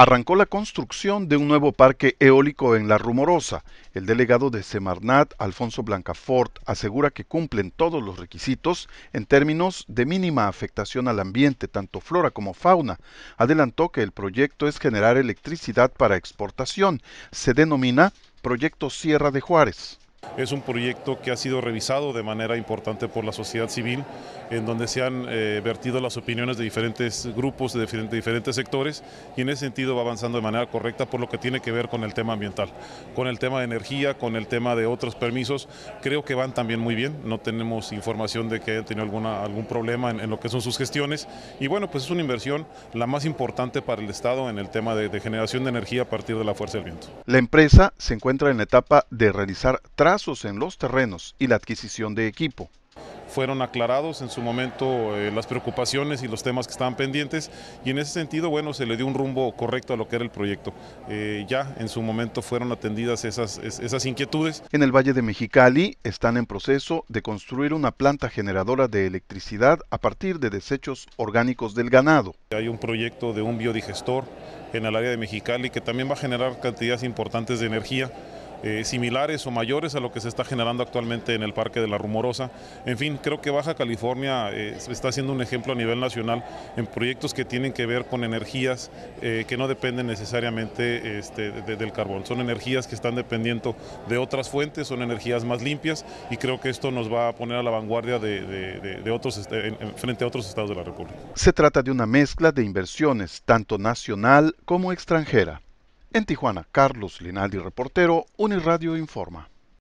arrancó la construcción de un nuevo parque eólico en La Rumorosa. El delegado de Semarnat, Alfonso Blancafort, asegura que cumplen todos los requisitos en términos de mínima afectación al ambiente, tanto flora como fauna. Adelantó que el proyecto es generar electricidad para exportación. Se denomina Proyecto Sierra de Juárez. Es un proyecto que ha sido revisado de manera importante por la sociedad civil, en donde se han eh, vertido las opiniones de diferentes grupos, de diferentes, sectores, y en ese sentido va avanzando de manera correcta por lo que tiene que ver con el tema ambiental, con el tema de energía, con el tema de otros permisos. Creo que van también muy bien, no tenemos información de que hayan tenido alguna, algún problema en, lo que son sus gestiones, y bueno, pues es una inversión la más importante para el Estado en el tema de, generación de energía a partir de la fuerza del viento. La empresa se encuentra en la etapa de realizar trámites en los terrenos y la adquisición de equipo fueron aclarados en su momento eh, las preocupaciones y los temas que estaban pendientes y en ese sentido, bueno, se le dio un rumbo correcto a lo que era el proyecto. Eh, ya en su momento fueron atendidas esas, esas inquietudes. En el Valle de Mexicali están en proceso de construir una planta generadora de electricidad a partir de desechos orgánicos del ganado. Hay un proyecto de un biodigestor en el área de Mexicali que también va a generar cantidades importantes de energía eh, similares o mayores a lo que se está generando actualmente en el Parque de la Rumorosa. En fin, creo que Baja California eh, está siendo un ejemplo a nivel nacional en proyectos que tienen que ver con energías eh, que no dependen necesariamente este, del carbón. Son energías que están dependiendo de otras fuentes, son energías más limpias y creo que esto nos va a poner a la vanguardia de, otros, frente a otros estados de la República. Se trata de una mezcla de inversiones, tanto nacional como extranjera. En Tijuana, Carlos Linaldi, reportero, Uniradio Informa.